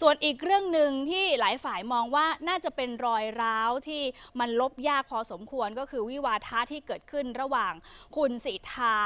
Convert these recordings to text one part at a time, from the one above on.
ส่วนอีกเรื่องหนึ่งที่หลายฝ่ายมองว่าน่าจะเป็นรอยร้าวที่มันลบยากพอสมควรก็คือวิวาทะที่เกิดขึ้นระหว่างคุณสิทธา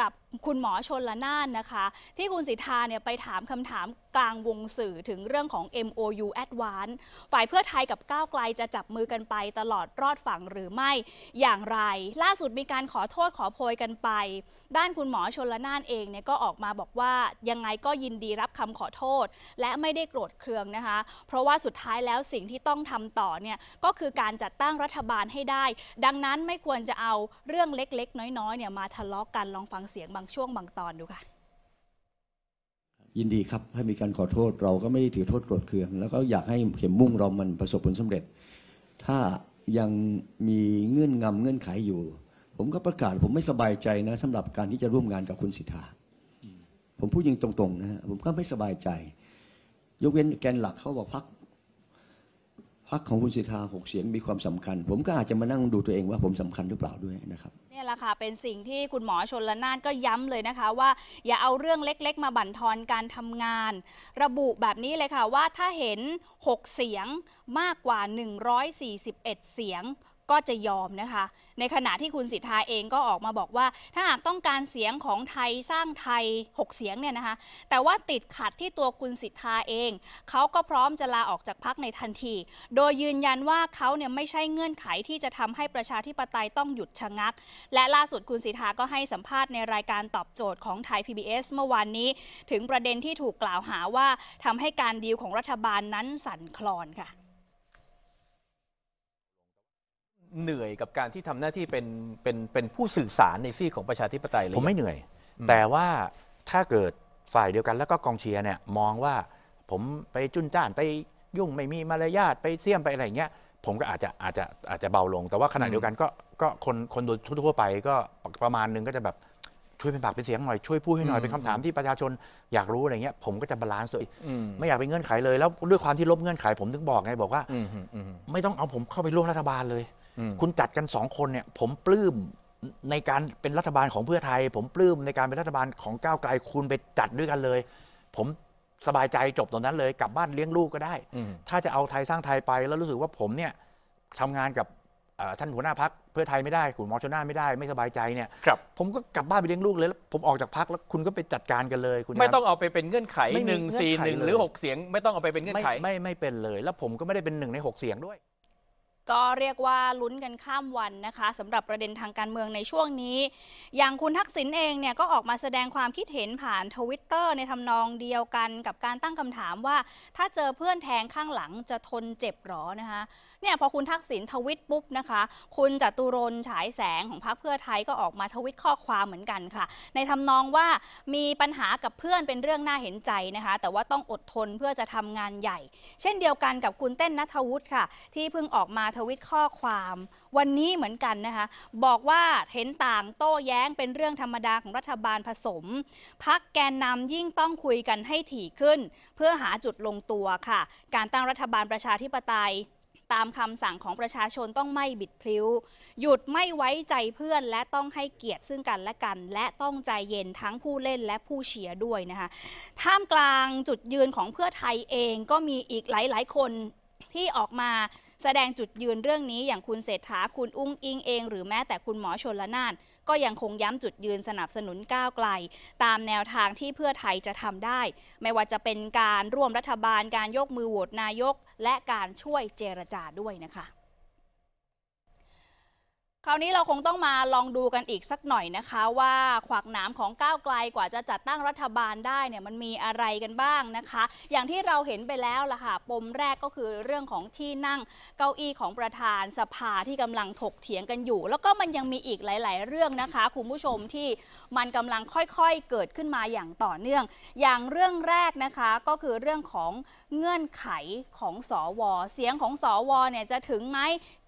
กับคุณหมอชนละนานนะคะ ที่คุณสิทธาเนี่ยไปถามคำถามกลางวงสื่อถึงเรื่องของ MOU Advance ฝ่ายเพื่อไทยกับก้าวไกลจะจับมือกันไปตลอดรอดฝั่งหรือไม่อย่างไรล่าสุดมีการขอโทษขอโพยกันไป ด้านคุณหมอชนละนานเองเนี่ยก็ออกมาบอกว่ายังไงก็ยินดีรับคำขอโทษ และไม่ได้โกรธเครืองนะคะเพราะว่าสุดท้ายแล้วสิ่งที่ต้องทำต่อเนี่ยก็คือการจัดตั้งรัฐบาลให้ได้ ดังนั้นไม่ควรจะเอาเรื่องเล็ก ๆ น้อยๆเนี่ยมาทะเลาะกกันลองฟังเสียงบางช่วงบางตอนดูค่ะยินดีครับให้มีการขอโทษ เราก็ไม่ถือโทษโกรธเคือง แล้วก็อยากให้เข็มมุ่งเรามันประสบผลสำเร็จ ถ้ายังมีเงื่อนงำเงื่อนไขอยู่ ผมก็ประกาศผมไม่สบายใจนะสำหรับการที่จะร่วมงานกับคุณสิทธา ผมพูดยิงตรงๆนะผมก็ไม่สบายใจยกเว้นแกนหลักเขาบอกพักพักของคุณสิทธาหกเสียงมีความสำคัญ ผมก็อาจจะมานั่งดูตัวเองว่าผมสำคัญหรือเปล่าด้วยนะครับนี่แหละค่ะ เป็นสิ่งที่คุณหมอชนละนานก็ย้ำเลยนะคะ ว่าอย่าเอาเรื่องเล็กๆ มาบั่นทอนการทำงาน ระบุแบบนี้เลยค่ะว่าถ้าเห็น 6 เสียงมากกว่า 141 เสียงก็จะยอมนะคะ ในขณะที่คุณสิทธาเองก็ออกมาบอกว่าถ้าหากต้องการเสียงของไทยสร้างไทย 6 เสียงเนี่ยนะคะแต่ว่าติดขัดที่ตัวคุณสิทธาเองเขาก็พร้อมจะลาออกจากพักในทันที โดยยืนยันว่าเขาเนี่ยไม่ใช่เงื่อนไขที่จะทำให้ประชาธิปไตยต้องหยุดชะงักและล่าสุดคุณสิทธาก็ให้สัมภาษณ์ในรายการตอบโจทย์ของไทย PBS เมื่อวานนี้ถึงประเด็นที่ถูกกล่าวหาว่าทำให้การดีลของรัฐบาลนั้นสั่นคลอนค่ะเหนื่อยกับการที่ทำหน้าที่เป็นเป็นเป็นผู้สื่อสารในซีของประชาธิปไตยเลย ผมไม่เหนื่อย แต่ว่าถ้าเกิดฝ่ายเดียวกันแล้วก็กองเชียร์เนี่ยมองว่าผมไปจุนจ้านไปยุ่งไม่มีมารยาทไปเสี่ยมไปอะไรเงี้ยผมก็อาจจะอาจจะอาจจะเบาลง แต่ว่าขณะเดียวกันก็ก็คนคนโดยทั่วไปก็ประมาณนึงก็จะแบบช่วยเป็นปากเป็นเสียงหน่อยช่วยพูดให้หน่อยเป็นคำถามที่ประชาชนอยากรู้อะไรเงี้ยผมก็จะบาลานซ์ตัวเองไม่อยากเป็นเงื่อนไขเลยแล้วด้วยความที่ลบเงื่อนไขผมถึงบอกไงบอกว่าไม่ต้องเอาผมเข้าไปร่วมรัฐบาลเลยคุณจัดกันสองคนเนี่ยผมปลื้มในการเป็นรัฐบาลของเพื่อไทย ผมปลื้มในการเป็นรัฐบาลของก้าวไกลคุณไปจัดด้วยกันเลย ผมสบายใจจบตอนนั้นเลยกลับบ้านเลี้ยงลูกก็ได้ ถ้าจะเอาไทยสร้างไทยไปแล้วรู้สึกว่าผมเนี่ยทำงานกับท่านหัวหน้าพัก เพื่อไทยไม่ได้คุณหมอชนน่าไม่ได้ไม่สบายใจเนี่ย ผมก็กลับบ้านไปเลี้ยงลูกเลยแล้วผมออกจากพักแล้วคุณก็ไปจัดการกันเลย คุณไม่ต้องเอาไปเป็นเงื่อนไขหนึ่งสี่หนึ่งหรือหกเสียง ไม่ต้องเอาไปเป็นเงื่อนไขไม่ไม่เป็นเลย แล้วผมก็ไม่ได้เป็นหนึ่งในหกเสียงด้วยก็เรียกว่าลุ้นกันข้ามวันนะคะสำหรับประเด็นทางการเมืองในช่วงนี้ อย่างคุณทักษิณเองเนี่ยก็ออกมาแสดงความคิดเห็นผ่านทวิตเตอร์ในทำนองเดียวกันกับการตั้งคำถามว่า ถ้าเจอเพื่อนแทงข้างหลังจะทนเจ็บหรอนะคะเนี่ยพอคุณทักษิณทวิตปุ๊บนะคะ คุณจตุรนฉายแสงของพรรคเพื่อไทยก็ออกมาทวิตข้อความเหมือนกันค่ะ ในทำนองว่ามีปัญหากับเพื่อนเป็นเรื่องน่าเห็นใจนะคะ แต่ว่าต้องอดทนเพื่อจะทำงานใหญ่ เช่นเดียวกันกับคุณเต้นนัทวุฒิค่ะ ที่เพิ่งออกมาทวิตข้อความวันนี้เหมือนกันนะคะ บอกว่าเห็นต่างโต้แย้งเป็นเรื่องธรรมดา ของรัฐบาลผสม พักแกนนำยิ่งต้องคุยกันให้ถี่ขึ้น เพื่อหาจุดลงตัวค่ะการตั้งรัฐบาลประชาธิปไตย ตามคำสั่งของประชาชนต้องไม่บิดพลิ้ว หยุดไม่ไว้ใจเพื่อนและต้องให้เกียรติซึ่งกันและกัน และต้องใจเย็นทั้งผู้เล่นและผู้เชียร์ด้วยนะคะท่ามกลางจุดยืนของเพื่อไทยเองก็มีอีกหลาย ๆ คนที่ออกมาแสดงจุดยืนเรื่องนี้อย่างคุณเศรษฐาคุณอุ้งอิงเอง หรือแม้แต่คุณหมอชนละนาน ก็ยังคงย้ำจุดยืนสนับสนุนก้าวไกล ตามแนวทางที่เพื่อไทยจะทำได้ ไม่ว่าจะเป็นการร่วมรัฐบาลการยกมือโหวตนายกและการช่วยเจรจาด้วยนะคะคราวนี้เราคงต้องมาลองดูกันอีกสักหน่อยนะคะว่าขวากหนามของก้าวไกลกว่าจะจัดตั้งรัฐบาลได้เนี่ยมันมีอะไรกันบ้างนะคะ อย่างที่เราเห็นไปแล้วล่ะค่ะปมแรกก็คือเรื่องของที่นั่งเก้าอี้ของประธานสภาที่กำลังถกเถียงกันอยู่ แล้วก็มันยังมีอีกหลาย ๆ เรื่องนะคะคุณผู้ชมที่มันกำลังค่อยๆเกิดขึ้นมาอย่างต่อเนื่อง อย่างเรื่องแรกนะคะก็คือเรื่องของเงื่อนไขของสอวเสียงของสอวเนี่ยจะถึงไหม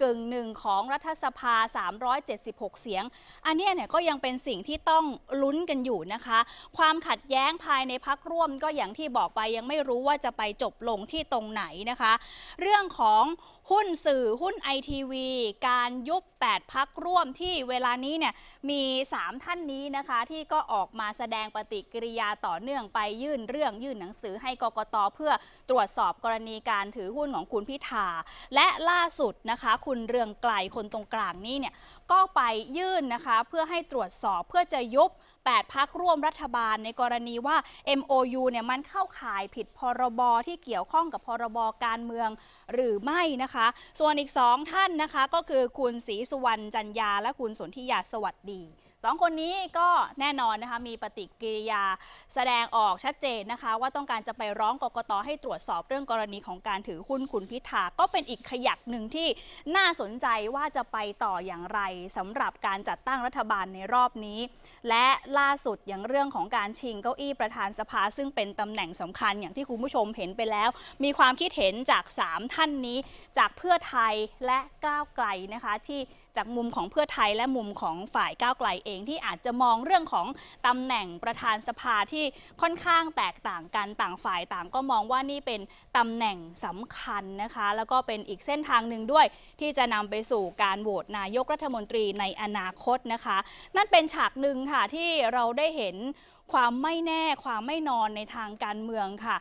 กึ่งหนึ่งของรัฐสภาสา376 เสียง อันนี้เนี่ยก็ยังเป็นสิ่งที่ต้องลุ้นกันอยู่นะคะ ความขัดแย้งภายในพักร่วมก็อย่างที่บอกไปยังไม่รู้ว่าจะไปจบลงที่ตรงไหนนะคะ เรื่องของหุ้นสื่อหุ้นไอทีวีการยุบ8พักร่วมที่เวลานี้เนี่ย มี 3 ท่านนี้นะคะที่ก็ออกมาแสดงปฏิกิริยาต่อเนื่องไปยื่นเรื่องยื่นหนังสือให้กกตเพื่อตรวจสอบกรณีการถือหุ้นของคุณพิธา และล่าสุดนะคะคุณเรืองไกล คนตรงกลางนี้เนี่ยก็ไปยื่นนะคะ เพื่อให้ตรวจสอบเพื่อจะยุบ8พักร่วมรัฐบาลในกรณีว่า MOU เนี่ยมันเข้าข่ายผิดพรบที่เกี่ยวข้องกับพรบการเมืองหรือไม่นะคะ ส่วนอีก 2 ท่านนะคะก็คือคุณศรีสุวรรณจันยาและคุณสนธิยาสวัสดีสองคนนี้ก็แน่นอนนะคะมีปฏิกิริยาแสดงออกชัดเจนนะคะว่าต้องการจะไปร้องกกตให้ตรวจสอบเรื่องกรณีของการถือหุ้นคุณพิธาก็เป็นอีกขยักหนึ่งที่น่าสนใจว่าจะไปต่ออย่างไร สำหรับการจัดตั้งรัฐบาลในรอบนี้ และล่าสุดอย่างเรื่องของการชิงเก้าอี้ประธานสภา ซึ่งเป็นตำแหน่งสำคัญอย่างที่คุณผู้ชมเห็นไปแล้ว มีความคิดเห็นจาก 3 ท่านนี้ จากเพื่อไทยและก้าวไกลนะคะที่จากมุมของเพื่อไทยและมุมของฝ่ายก้าวไกลเองที่อาจจะมองเรื่องของตำแหน่งประธานสภาที่ค่อนข้างแตกต่างกันต่างฝ่ายต่างก็มองว่านี่เป็นตำแหน่งสำคัญนะคะ แล้วก็เป็นอีกเส้นทางหนึ่งด้วย ที่จะนำไปสู่การโหวตนายกรัฐมนตรีในอนาคตนะคะ นั่นเป็นฉากหนึ่งค่ะที่เราได้เห็นความไม่แน่ความไม่นอนในทางการเมืองค่ะ